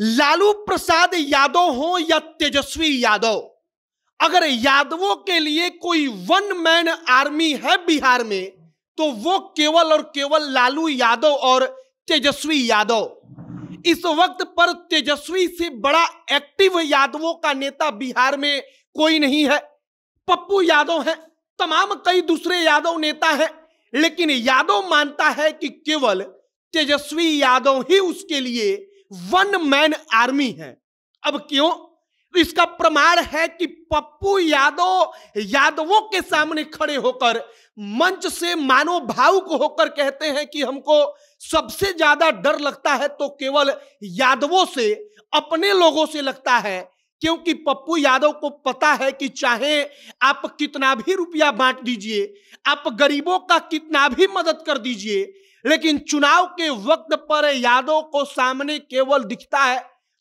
लालू प्रसाद यादव हो या तेजस्वी यादव अगर यादवों के लिए कोई वन मैन आर्मी है बिहार में तो वो केवल और केवल लालू यादव और तेजस्वी यादव इस वक्त पर तेजस्वी से बड़ा एक्टिव यादवों का नेता बिहार में कोई नहीं है पप्पू यादव है तमाम कई दूसरे यादव नेता है लेकिन यादव मानता है कि केवल तेजस्वी यादव ही उसके लिए वन मैन आर्मी है अब क्यों इसका प्रमाण है कि पप्पू यादव यादवों के सामने खड़े होकर मंच से मानव भावुक होकर कहते हैं कि हमको सबसे ज्यादा डर लगता है तो केवल यादवों से अपने लोगों से लगता है क्योंकि पप्पू यादव को पता है कि चाहे आप कितना भी रुपया बांट दीजिए आप गरीबों का कितना भी मदद कर दीजिए लेकिन चुनाव के वक्त पर यादव को सामने केवल दिखता है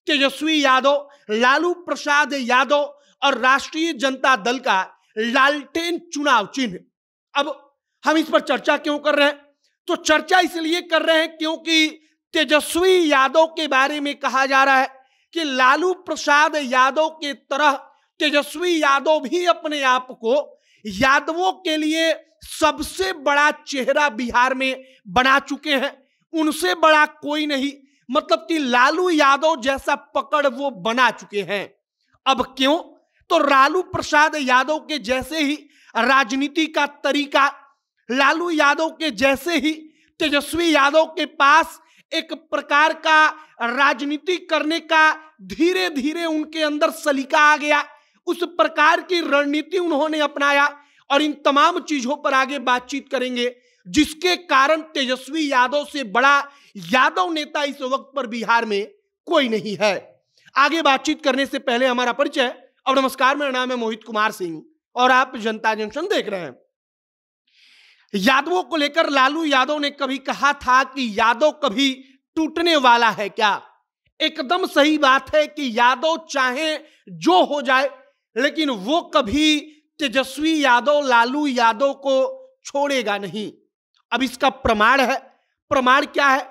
तेजस्वी यादव लालू प्रसाद यादव और राष्ट्रीय जनता दल का लालटेन चुनाव चिन्ह अब हम इस पर चर्चा क्यों कर रहे हैं तो चर्चा इसलिए कर रहे हैं क्योंकि तेजस्वी यादव के बारे में कहा जा रहा है कि लालू प्रसाद यादव के तरह तेजस्वी यादव भी अपने आप को यादवों के लिए सबसे बड़ा चेहरा बिहार में बना चुके हैं उनसे बड़ा कोई नहीं मतलब कि लालू यादव जैसा पकड़ वो बना चुके हैं अब क्यों तो लालू प्रसाद यादव के जैसे ही राजनीति का तरीका लालू यादव के जैसे ही तेजस्वी यादव के पास एक प्रकार का राजनीति करने का धीरे धीरे उनके अंदर सलीका आ गया उस प्रकार की रणनीति उन्होंने अपनाया और इन तमाम चीजों पर आगे बातचीत करेंगे जिसके कारण तेजस्वी यादव से बड़ा यादव नेता इस वक्त पर बिहार में कोई नहीं है आगे बातचीत करने से पहले हमारा परिचय और नमस्कार मेरा नाम है मोहित कुमार सिंह और आप जनता जंक्शन देख रहे हैं यादवों को लेकर लालू यादव ने कभी कहा था कि यादव कभी टूटने वाला है क्या एकदम सही बात है कि यादव चाहे जो हो जाए लेकिन वो कभी तेजस्वी यादव लालू यादव को छोड़ेगा नहीं अब इसका प्रमाण है प्रमाण क्या है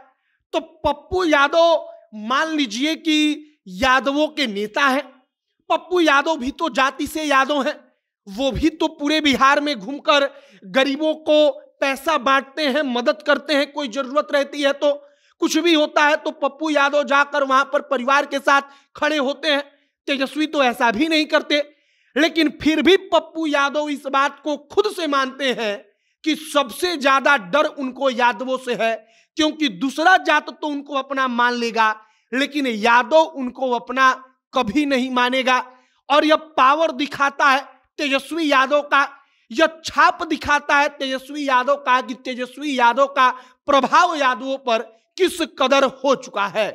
तो पप्पू यादव मान लीजिए कि यादवों के नेता हैं पप्पू यादव भी तो जाति से यादव हैं वो भी तो पूरे बिहार में घूमकर गरीबों को पैसा बांटते हैं मदद करते हैं कोई जरूरत रहती है तो कुछ भी होता है तो पप्पू यादव जाकर वहां पर परिवार के साथ खड़े होते हैं तेजस्वी तो ऐसा भी नहीं करते लेकिन फिर भी पप्पू यादव इस बात को खुद से मानते हैं कि सबसे ज्यादा डर उनको यादवों से है क्योंकि दूसरा जात तो उनको अपना मान लेगा लेकिन यादव उनको अपना कभी नहीं मानेगा और यह पावर दिखाता है तेजस्वी यादव का यह छाप दिखाता है तेजस्वी यादव का कि तेजस्वी यादव का प्रभाव यादवों पर किस कदर हो चुका है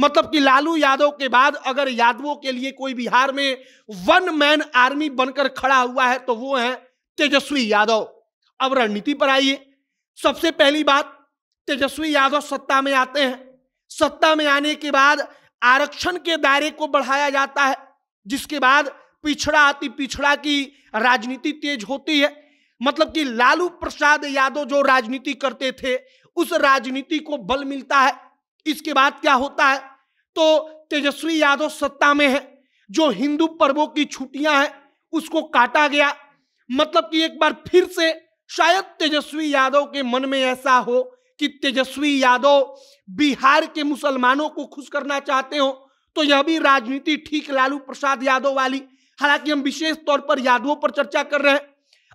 मतलब कि लालू यादव के बाद अगर यादवों के लिए कोई बिहार में वन मैन आर्मी बनकर खड़ा हुआ है तो वो है तेजस्वी यादव अब रणनीति पर आइए सबसे पहली बात तेजस्वी यादव सत्ता में आते हैं सत्ता में आने के बाद आरक्षण के दायरे को बढ़ाया जाता है जिसके बाद पिछड़ा अति पिछड़ा की राजनीति तेज होती है मतलब कि लालू प्रसाद यादव जो राजनीति करते थे उस राजनीति को बल मिलता है इसके बाद क्या होता है तो तेजस्वी यादव सत्ता में है जो हिंदू पर्वों की छुट्टियां हैं उसको काटा गया मतलब कि एक बार फिर से शायद तेजस्वी यादव के मन में ऐसा हो कि तेजस्वी यादव बिहार के मुसलमानों को खुश करना चाहते हो तो यह भी राजनीति ठीक लालू प्रसाद यादव वाली हालांकि हम विशेष तौर पर यादवों पर चर्चा कर रहे हैं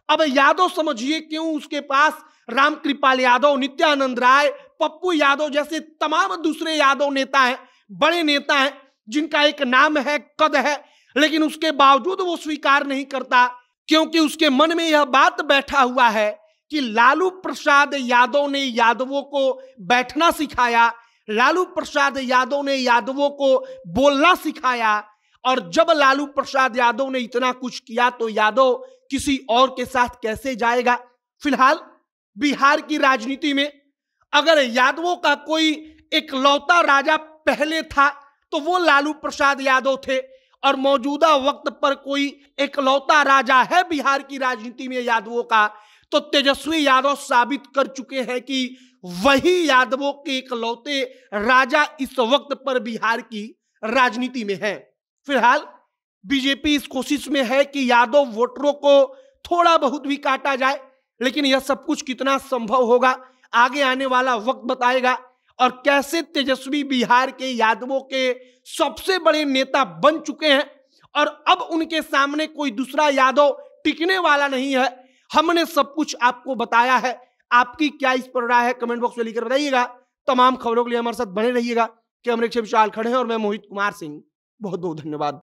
अब यादव समझिए क्यों उसके पास रामकृपाल यादव नित्यानंद राय पप्पू यादव जैसे तमाम दूसरे यादव नेता हैं बड़े नेता हैं जिनका एक नाम है कद है लेकिन उसके बावजूद वो स्वीकार नहीं करता क्योंकि उसके मन में यह बात बैठा हुआ है कि लालू प्रसाद यादव ने यादवों को बैठना सिखाया लालू प्रसाद यादव ने यादवों को बोलना सिखाया और जब लालू प्रसाद यादव ने इतना कुछ किया तो यादव किसी और के साथ कैसे जाएगा फिलहाल बिहार की राजनीति में अगर यादवों का कोई इकलौता राजा पहले था तो वो लालू प्रसाद यादव थे और मौजूदा वक्त पर कोई लौता राजा है बिहार की राजनीति में यादवों का तो तेजस्वी यादव साबित कर चुके हैं कि वही यादवों के इकलौते राजा इस वक्त पर बिहार की राजनीति में है फिलहाल बीजेपी इस कोशिश में है कि यादव वोटरों को थोड़ा बहुत भी काटा जाए लेकिन यह सब कुछ कितना संभव होगा आगे आने वाला वक्त बताएगा और कैसे तेजस्वी बिहार के यादवों के सबसे बड़े नेता बन चुके हैं और अब उनके सामने कोई दूसरा यादव टिकने वाला नहीं है हमने सब कुछ आपको बताया है आपकी क्या इस पर राय है कमेंट बॉक्स में लिखकर बताइएगा तमाम खबरों के लिए हमारे साथ बने रहिएगा कैमरे के विशाल खड़े हैं और मैं मोहित कुमार सिंह बहुत बहुत धन्यवाद